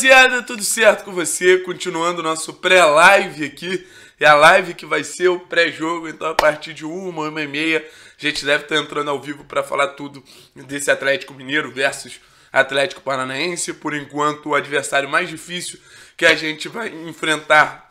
Rapaziada, tudo certo com você? Continuando nosso pré-live aqui. É a live que vai ser o pré-jogo, então a partir de uma, uma e meia, a gente deve estar tá entrando ao vivo para falar tudo desse Atlético Mineiro versus Atlético Paranaense. Por enquanto, o adversário mais difícil que a gente vai enfrentar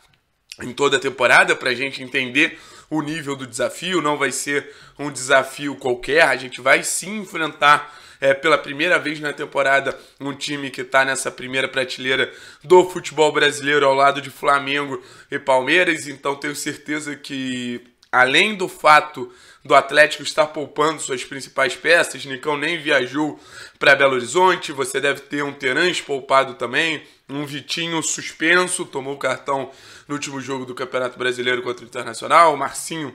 em toda a temporada, para a gente entender o nível do desafio. Não vai ser um desafio qualquer, a gente vai sim enfrentar é, pela primeira vez na temporada, um time que está nessa primeira prateleira do futebol brasileiro ao lado de Flamengo e Palmeiras. Então tenho certeza que, além do fato do Atlético estar poupando suas principais peças, Nicão nem viajou para Belo Horizonte, você deve ter um Terãs poupado também, um Vitinho suspenso, tomou cartão no último jogo do Campeonato Brasileiro contra o Internacional, o Marcinho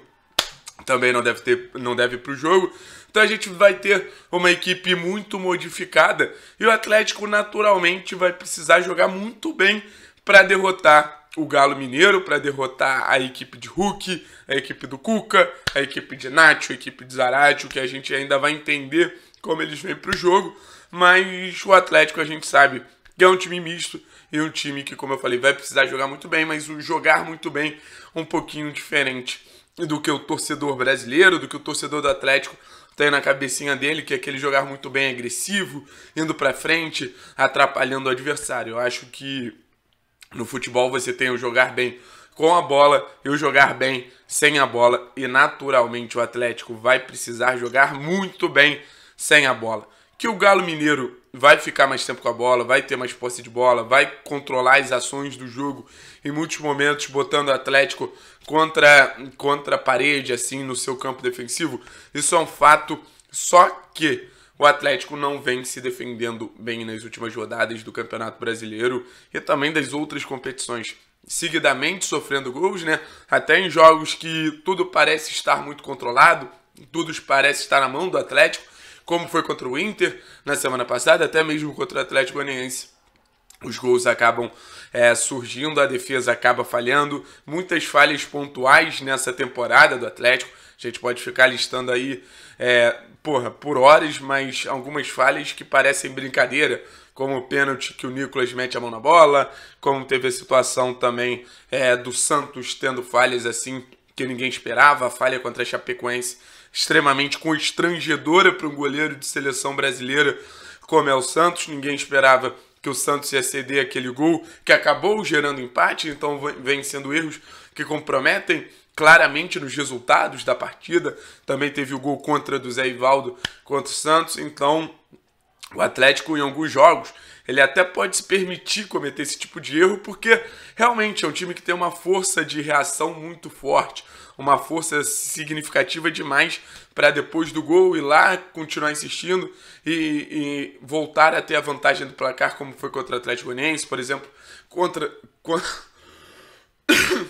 também não deve ter, não deve para o jogo. Então a gente vai ter uma equipe muito modificada e o Atlético naturalmente vai precisar jogar muito bem para derrotar o Galo Mineiro, para derrotar a equipe de Hulk, a equipe do Cuca, a equipe de Nacho, a equipe de Zarate, o que a gente ainda vai entender como eles vêm para o jogo. Mas o Atlético a gente sabe que é um time misto e um time que, como eu falei, vai precisar jogar muito bem, mas o jogar muito bem um pouquinho diferente do que o torcedor brasileiro, do que o torcedor do Atlético tem na cabecinha dele, que é aquele jogar muito bem agressivo, indo para frente, atrapalhando o adversário. Eu acho que no futebol você tem o jogar bem com a bola e o jogar bem sem a bola, e naturalmente o Atlético vai precisar jogar muito bem sem a bola que o Galo Mineiro vai ficar mais tempo com a bola, vai ter mais posse de bola, vai controlar as ações do jogo em muitos momentos, botando o Atlético contra, contra a parede, assim, no seu campo defensivo. Isso é um fato, só que o Atlético não vem se defendendo bem nas últimas rodadas do Campeonato Brasileiro e também das outras competições. Seguidamente sofrendo gols, né? Até em jogos que tudo parece estar muito controlado, tudo parece estar na mão do Atlético como foi contra o Inter na semana passada, até mesmo contra o Atlético Goianiense. Os gols acabam é, surgindo, a defesa acaba falhando. Muitas falhas pontuais nessa temporada do Atlético. A gente pode ficar listando aí é, porra, por horas, mas algumas falhas que parecem brincadeira, como o pênalti que o Nicolas mete a mão na bola, como teve a situação também é, do Santos tendo falhas assim que ninguém esperava, a falha contra a Chapecoense extremamente constrangedora para um goleiro de seleção brasileira como é o Santos. Ninguém esperava que o Santos ia ceder aquele gol que acabou gerando empate, então vem sendo erros que comprometem claramente nos resultados da partida. Também teve o gol contra do Zé Ivaldo contra o Santos, então o Atlético, em alguns jogos, ele até pode se permitir cometer esse tipo de erro, porque realmente é um time que tem uma força de reação muito forte, uma força significativa demais para depois do gol ir lá, continuar insistindo e, e, voltar a ter a vantagem do placar, como foi contra o Atlético Goianiense, por exemplo, contra. contra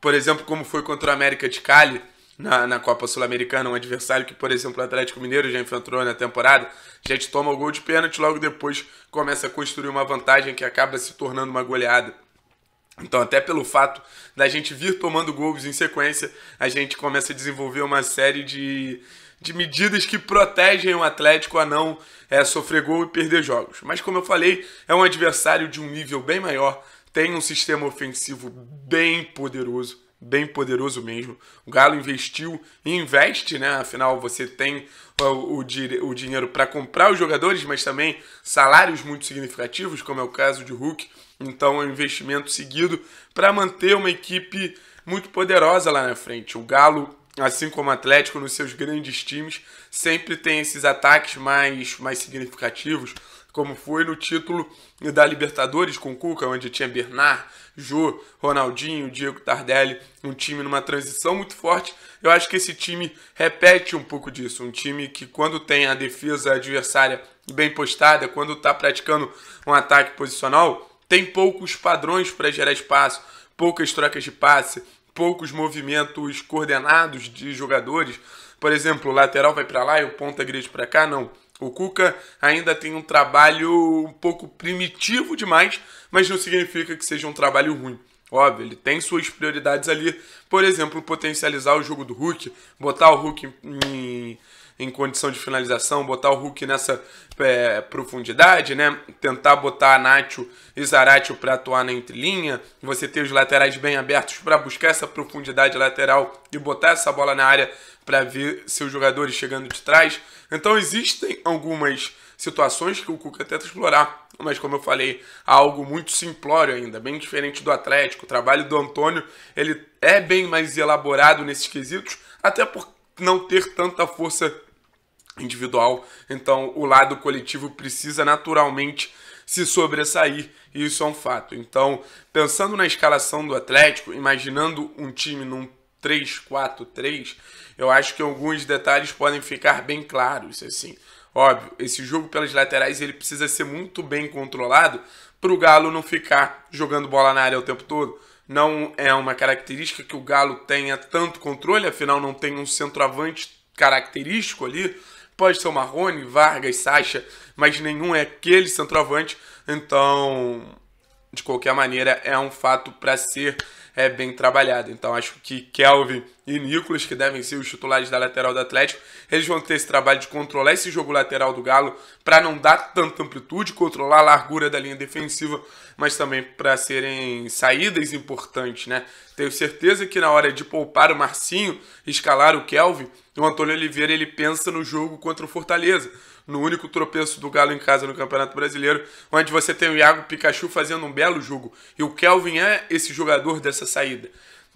por exemplo, como foi contra o América de Cali na, na Copa Sul-Americana, um adversário que, por exemplo, o Atlético Mineiro já enfrentou na temporada. A gente toma o gol de pênalti, logo depois começa a construir uma vantagem que acaba se tornando uma goleada. Então, até pelo fato da gente vir tomando gols em sequência, a gente começa a desenvolver uma série de, de medidas que protegem o Atlético a não é, sofrer gol e perder jogos. Mas, como eu falei, é um adversário de um nível bem maior, tem um sistema ofensivo bem poderoso bem poderoso mesmo. O Galo investiu e investe, né? Afinal, você tem o, o, o dinheiro para comprar os jogadores, mas também salários muito significativos, como é o caso de Hulk. Então, é um investimento seguido para manter uma equipe muito poderosa lá na frente. O Galo, assim como o Atlético, nos seus grandes times, sempre tem esses ataques mais, mais significativos como foi no título da Libertadores com Cuca, onde tinha Bernard, Jô, Ronaldinho, Diego Tardelli, um time numa transição muito forte. Eu acho que esse time repete um pouco disso, um time que quando tem a defesa adversária bem postada, quando está praticando um ataque posicional, tem poucos padrões para gerar espaço, poucas trocas de passe, poucos movimentos coordenados de jogadores. Por exemplo, o lateral vai para lá e o ponta gride para cá, não o Cuca ainda tem um trabalho um pouco primitivo demais, mas não significa que seja um trabalho ruim. Óbvio, ele tem suas prioridades ali. Por exemplo, potencializar o jogo do Hulk, botar o Hulk em, em condição de finalização, botar o Hulk nessa é, profundidade, né? Tentar botar a Nacho e Zaratio para atuar na entrelinha, você ter os laterais bem abertos para buscar essa profundidade lateral e botar essa bola na área para ver seus jogadores chegando de trás. Então existem algumas situações que o Cuca tenta explorar, mas como eu falei, há algo muito simplório ainda, bem diferente do Atlético. O trabalho do Antônio ele é bem mais elaborado nesses quesitos, até por não ter tanta força individual. Então o lado coletivo precisa naturalmente se sobressair, e isso é um fato. Então, pensando na escalação do Atlético, imaginando um time num 3-4-3, eu acho que alguns detalhes podem ficar bem claros, assim. Óbvio, esse jogo pelas laterais ele precisa ser muito bem controlado para o Galo não ficar jogando bola na área o tempo todo. Não é uma característica que o Galo tenha tanto controle, afinal não tem um centroavante característico ali. Pode ser o Marrone, Vargas, Sacha, mas nenhum é aquele centroavante. Então, de qualquer maneira, é um fato para ser é bem trabalhado. Então acho que Kelvin e Nicolas, que devem ser os titulares da lateral do Atlético, eles vão ter esse trabalho de controlar esse jogo lateral do Galo para não dar tanta amplitude, controlar a largura da linha defensiva, mas também para serem saídas importantes, né? Tenho certeza que na hora de poupar o Marcinho, escalar o Kelvin, o Antônio Oliveira ele pensa no jogo contra o Fortaleza no único tropeço do Galo em casa no Campeonato Brasileiro, onde você tem o Iago Pikachu fazendo um belo jogo. E o Kelvin é esse jogador dessa saída.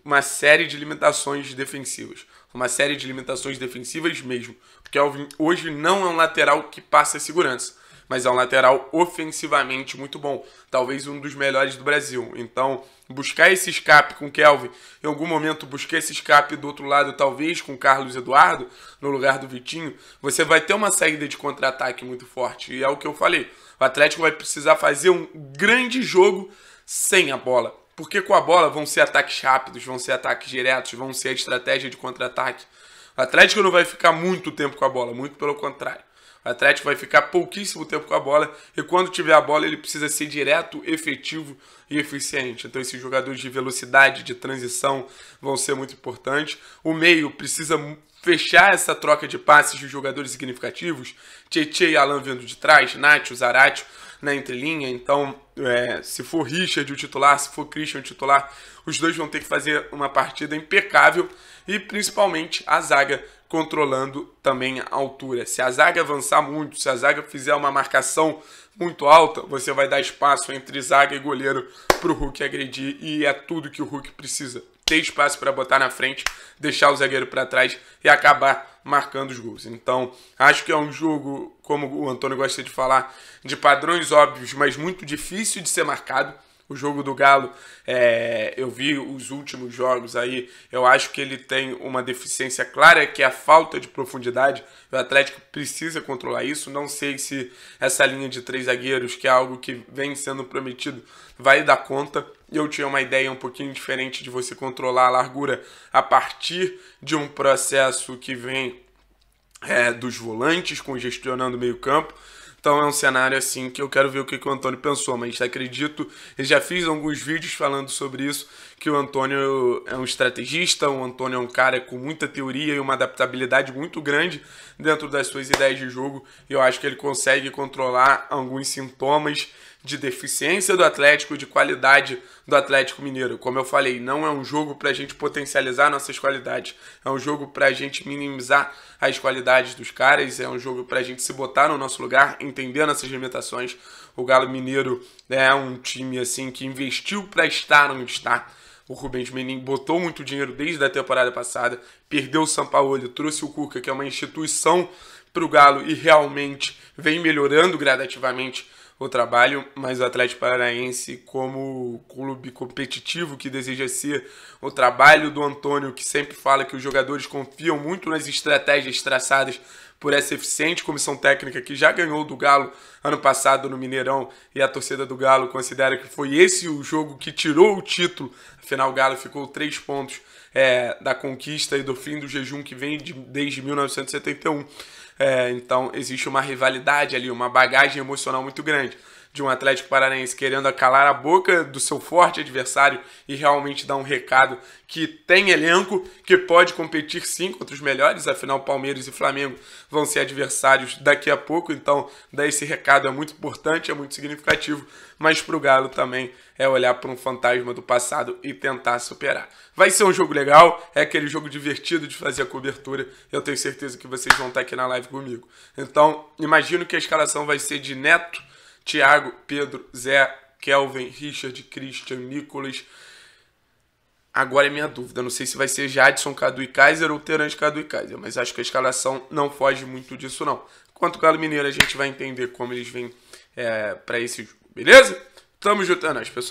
Uma série de limitações defensivas. Uma série de limitações defensivas mesmo. O Kelvin hoje não é um lateral que passa segurança mas é um lateral ofensivamente muito bom, talvez um dos melhores do Brasil. Então, buscar esse escape com Kelvin, em algum momento buscar esse escape do outro lado, talvez com Carlos Eduardo, no lugar do Vitinho, você vai ter uma saída de contra-ataque muito forte. E é o que eu falei. O Atlético vai precisar fazer um grande jogo sem a bola. Porque com a bola vão ser ataques rápidos, vão ser ataques diretos, vão ser a estratégia de contra-ataque. O Atlético não vai ficar muito tempo com a bola, muito pelo contrário. O Atlético vai ficar pouquíssimo tempo com a bola e quando tiver a bola ele precisa ser direto, efetivo e eficiente. Então esses jogadores de velocidade, de transição vão ser muito importantes. O meio precisa fechar essa troca de passes de jogadores significativos, Tietchan e Alan vindo de trás, Nacho, Zaratio na entrelinha, então é, se for Richard o titular, se for Christian o titular, os dois vão ter que fazer uma partida impecável e principalmente a zaga controlando também a altura. Se a zaga avançar muito, se a zaga fizer uma marcação muito alta, você vai dar espaço entre zaga e goleiro para o Hulk agredir e é tudo que o Hulk precisa ter espaço para botar na frente, deixar o zagueiro para trás e acabar marcando os gols. Então, acho que é um jogo, como o Antônio gosta de falar, de padrões óbvios, mas muito difícil de ser marcado o jogo do Galo, é, eu vi os últimos jogos aí, eu acho que ele tem uma deficiência clara, que é a falta de profundidade. O Atlético precisa controlar isso. Não sei se essa linha de três zagueiros, que é algo que vem sendo prometido, vai dar conta. Eu tinha uma ideia um pouquinho diferente de você controlar a largura a partir de um processo que vem é, dos volantes congestionando o meio-campo. Então é um cenário assim que eu quero ver o que, que o Antônio pensou, mas acredito, eu já fiz alguns vídeos falando sobre isso, que o Antônio é um estrategista, o Antônio é um cara com muita teoria e uma adaptabilidade muito grande dentro das suas ideias de jogo, e eu acho que ele consegue controlar alguns sintomas de deficiência do Atlético, de qualidade do Atlético Mineiro. Como eu falei, não é um jogo para a gente potencializar nossas qualidades, é um jogo para a gente minimizar as qualidades dos caras, é um jogo para a gente se botar no nosso lugar, entender nossas limitações. O Galo Mineiro é um time assim que investiu para estar onde está. O Rubens Menin botou muito dinheiro desde a temporada passada, perdeu o Sampaoli, trouxe o Cuca, que é uma instituição para o Galo e realmente vem melhorando gradativamente o trabalho, mas o Atlético Paranaense, como clube competitivo que deseja ser, o trabalho do Antônio, que sempre fala que os jogadores confiam muito nas estratégias traçadas por essa eficiente comissão técnica que já ganhou do Galo ano passado no Mineirão e a torcida do Galo considera que foi esse o jogo que tirou o título. Afinal, o Galo ficou três pontos é, da conquista e do fim do jejum que vem de, desde 1971. É, então, existe uma rivalidade ali, uma bagagem emocional muito grande de um Atlético Paranaense querendo acalar a boca do seu forte adversário e realmente dar um recado que tem elenco, que pode competir sim contra os melhores, afinal Palmeiras e Flamengo vão ser adversários daqui a pouco, então dar esse recado é muito importante, é muito significativo, mas para o Galo também é olhar para um fantasma do passado e tentar superar. Vai ser um jogo legal, é aquele jogo divertido de fazer a cobertura, eu tenho certeza que vocês vão estar aqui na live comigo. Então, imagino que a escalação vai ser de Neto, Tiago, Pedro, Zé, Kelvin, Richard, Christian, Nicolas. Agora é minha dúvida. Não sei se vai ser Jadson, Cadu e Kaiser ou Terence, Cadu e Kaiser. Mas acho que a escalação não foge muito disso, não. Quanto o Galo Mineiro, a gente vai entender como eles vêm é, para esse jogo. Beleza? Tamo juntando, é pessoal.